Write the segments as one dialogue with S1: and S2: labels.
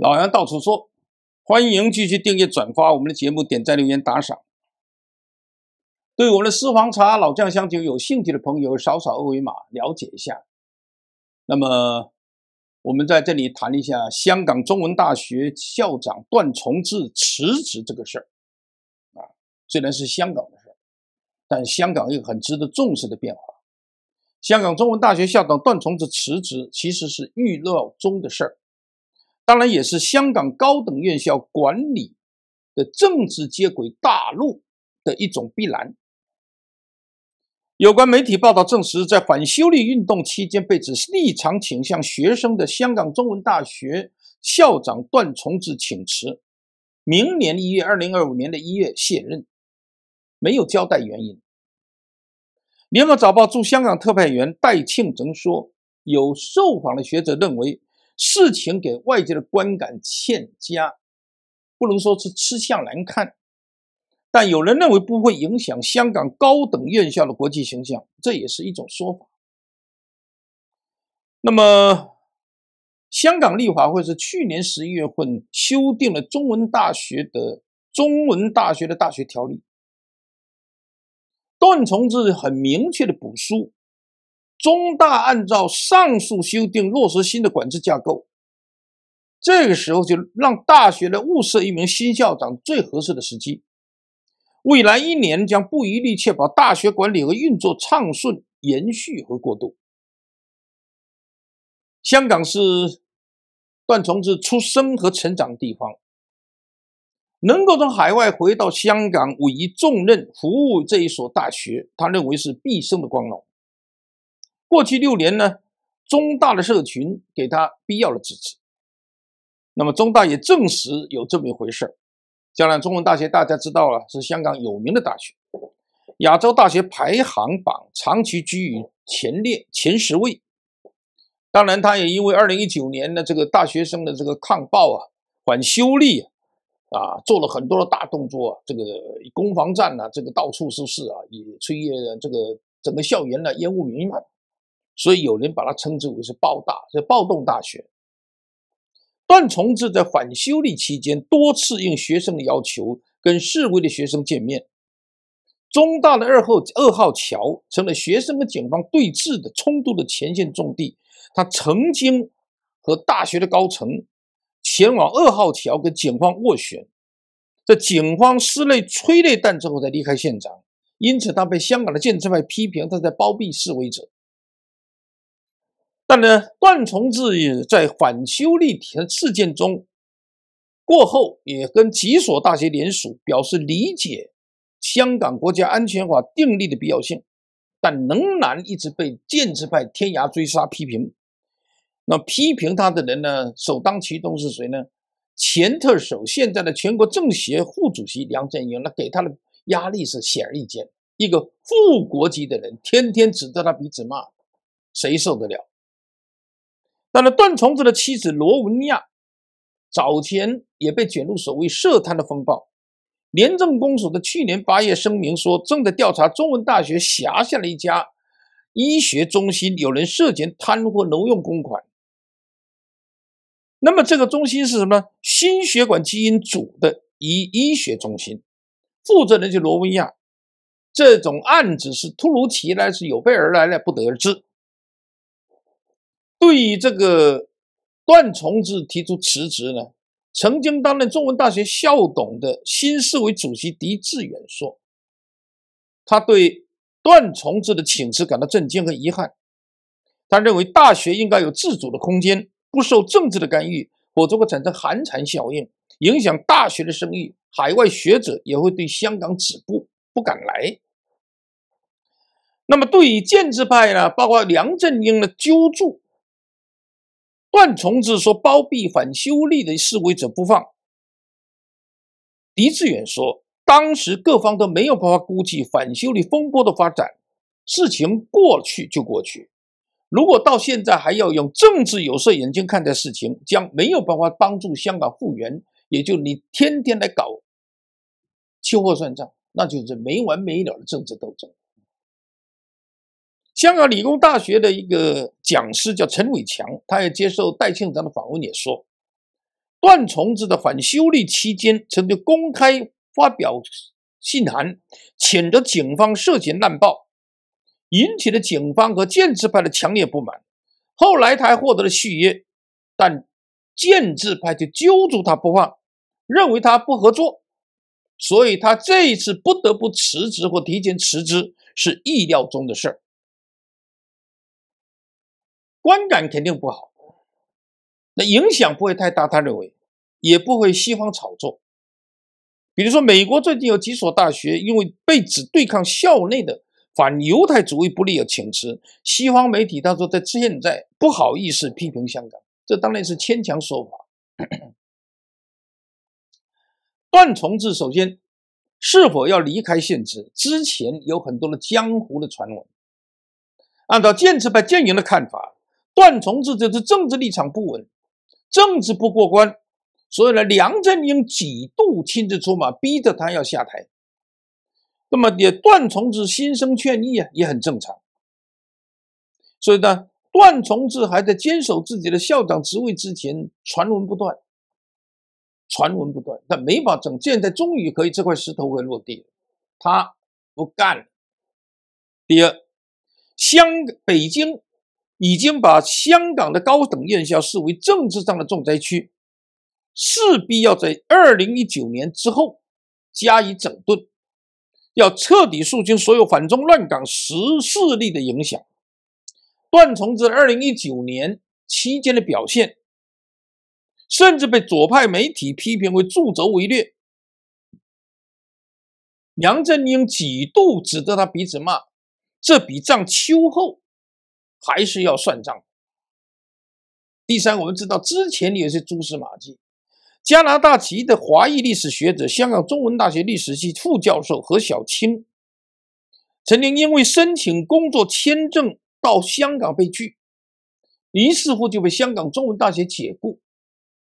S1: 老杨到处说，欢迎继续订阅、转发我们的节目，点赞、留言、打赏。对我们的私房茶、老酱香酒有兴趣的朋友，扫扫二维码了解一下。那么，我们在这里谈一下香港中文大学校长段崇智辞职这个事儿。啊，虽然是香港的事儿，但香港一个很值得重视的变化。香港中文大学校长段崇智辞职，其实是预料中的事儿。当然，也是香港高等院校管理的政治接轨大陆的一种必然。有关媒体报道证实，在反修例运动期间被指立场倾向学生的香港中文大学校长段崇智请辞，明年一月 （2025 年的一月）卸任，没有交代原因。《联合早报》驻香港特派员戴庆曾说：“有受访的学者认为。”事情给外界的观感欠佳，不能说是吃相难看，但有人认为不会影响香港高等院校的国际形象，这也是一种说法。那么，香港立法会是去年十一月份修订了中文大学的《中文大学的大学条例》，段崇智很明确的补书。中大按照上述修订落实新的管制架构，这个时候就让大学来物色一名新校长最合适的时机。未来一年将不遗力确保大学管理和运作畅顺、延续和过渡。香港是段崇智出生和成长的地方，能够从海外回到香港委以重任，服务这一所大学，他认为是毕生的光荣。过去六年呢，中大的社群给他必要的支持。那么中大也证实有这么一回事江南中文大学大家知道了，是香港有名的大学，亚洲大学排行榜长期居于前列前十位。当然，他也因为2019年的这个大学生的这个抗暴啊、反修例啊，啊做了很多的大动作，这个攻防战呐，这个到处是事啊，也吹这个整个校园呢烟雾弥漫。所以有人把它称之为是暴大，是暴动大学。段崇智在反修例期间多次应学生的要求跟示威的学生见面。中大的二号二号桥成了学生跟警方对峙的冲突的前线重地。他曾经和大学的高层前往二号桥跟警方斡旋，在警方施内催泪弹之后才离开现场。因此，他被香港的建制派批评他在包庇示威者。但呢，段崇智在反修例事件中过后，也跟几所大学联署表示理解香港国家安全法订立的必要性，但仍然一直被建制派天涯追杀批评。那批评他的人呢，首当其冲是谁呢？前特首、现在的全国政协副主席梁振英，那给他的压力是显而易见。一个副国级的人，天天指着他鼻子骂，谁受得了？那么段崇智的妻子罗文亚早前也被卷入所谓涉贪的风暴。廉政公署的去年八月声明说，正在调查中文大学辖下的一家医学中心，有人涉嫌贪污挪用公款。那么这个中心是什么？心血管基因组的医医学中心，负责人就罗文亚。这种案子是突如其来，是有备而来的，不得而知。对于这个段崇智提出辞职呢，曾经担任中文大学校董的新市委主席狄志远说，他对段崇智的请辞感到震惊和遗憾。他认为大学应该有自主的空间，不受政治的干预，否则会产生寒蝉效应，影响大学的声誉，海外学者也会对香港止步不敢来。那么对于建制派呢，包括梁振英的揪住。段从志说：“包庇反修例的示威者不放。”狄志远说：“当时各方都没有办法估计反修例风波的发展，事情过去就过去。如果到现在还要用政治有色眼镜看待事情，将没有办法帮助香港复原。也就你天天来搞期货算账，那就是没完没了的政治斗争。”香港理工大学的一个。讲师叫陈伟强，他也接受戴庆章的访问，也说段崇智的反修例期间曾经公开发表信函，谴责警方涉嫌滥报，引起了警方和建制派的强烈不满。后来他还获得了续约，但建制派就揪住他不放，认为他不合作，所以他这一次不得不辞职或提前辞职，是意料中的事儿。观感肯定不好，那影响不会太大。他认为也不会西方炒作，比如说美国最近有几所大学因为被指对抗校内的反犹太主义不利而请辞，西方媒体他说在现在不好意思批评香港，这当然是牵强说法。段崇智首先是否要离开现职之前有很多的江湖的传闻，按照建职派建营的看法。段从志就是政治立场不稳，政治不过关，所以呢，梁振英几度亲自出马，逼着他要下台。那么也段崇志心生歉意啊，也很正常。所以呢，段崇志还在坚守自己的校长职位之前，传闻不断，传闻不断，但没法整。现在终于可以这块石头会落地，他不干了。第二，香北京。已经把香港的高等院校视为政治上的重灾区，势必要在二零一九年之后加以整顿，要彻底肃清所有反中乱港势力的影响。段崇智二零一九年期间的表现，甚至被左派媒体批评为助纣为虐。梁振英几度指责他鼻子骂：“这笔账秋后。”还是要算账。第三，我们知道之前也有些蛛丝马迹。加拿大籍的华裔历史学者、香港中文大学历史系副教授何小青，曾经因为申请工作签证到香港被拒，于是乎就被香港中文大学解雇。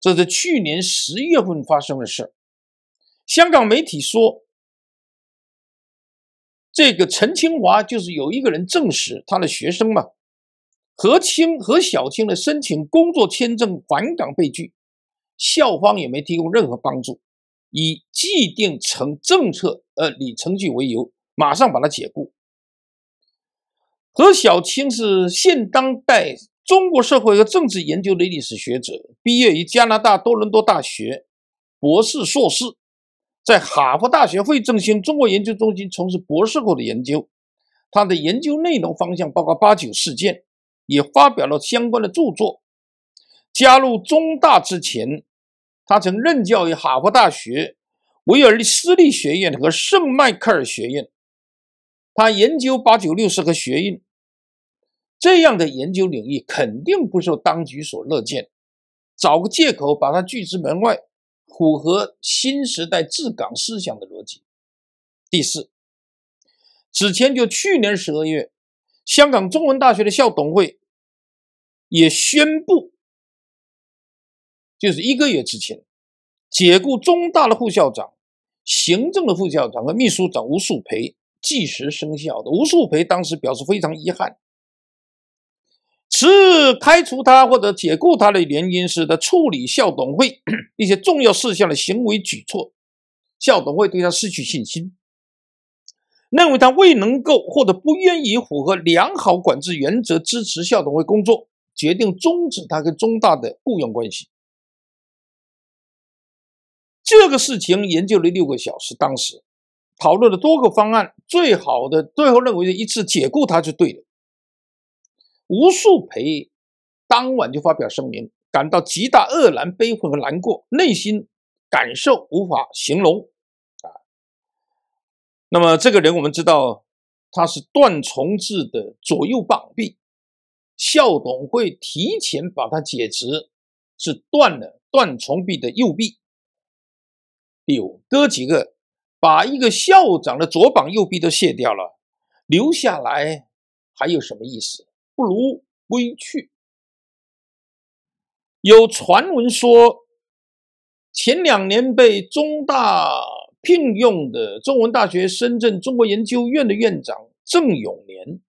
S1: 这是去年十月份发生的事香港媒体说，这个陈清华就是有一个人证实他的学生嘛。何青、何小青的申请工作签证返港被拒，校方也没提供任何帮助，以既定成政策、呃，里程碑为由，马上把他解雇。何小青是现当代中国社会和政治研究的历史学者，毕业于加拿大多伦多大学，博士、硕士，在哈佛大学费正清中国研究中心从事博士后的研究，他的研究内容方向包括八九事件。也发表了相关的著作。加入中大之前，他曾任教于哈佛大学、维尔斯利学院和圣迈克尔学院。他研究八九六四和学运这样的研究领域，肯定不受当局所乐见，找个借口把他拒之门外，符合新时代治港思想的逻辑。第四，此前就去年十二月，香港中文大学的校董会。也宣布，就是一个月之前，解雇中大的副校长、行政的副校长和秘书长吴树培，即时生效的。吴树培当时表示非常遗憾。此开除他或者解雇他的原因是，他处理校董会 一些重要事项的行为举措，校董会对他失去信心，认为他未能够或者不愿意符合良好管制原则，支持校董会工作。决定终止他跟中大的雇佣关系。这个事情研究了六个小时，当时讨论了多个方案，最好的最后认为一次解雇他就对了。吴树培当晚就发表声明，感到极大愕然、悲愤和难过，内心感受无法形容啊。那么这个人，我们知道他是段崇智的左右膀臂。校董会提前把他解职，是断了断重臂的右臂。第五哥几个把一个校长的左膀右臂都卸掉了，留下来还有什么意思？不如归去。有传闻说，前两年被中大聘用的中文大学深圳中国研究院的院长郑永年。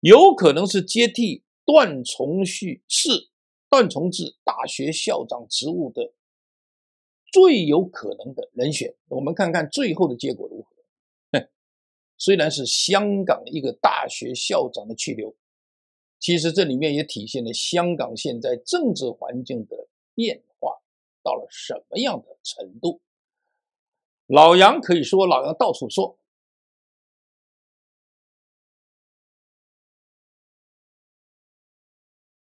S1: 有可能是接替段崇旭、是段崇志大学校长职务的最有可能的人选。我们看看最后的结果如何。哼，虽然是香港一个大学校长的去留，其实这里面也体现了香港现在政治环境的变化到了什么样的程度。老杨可以说，老杨到处说。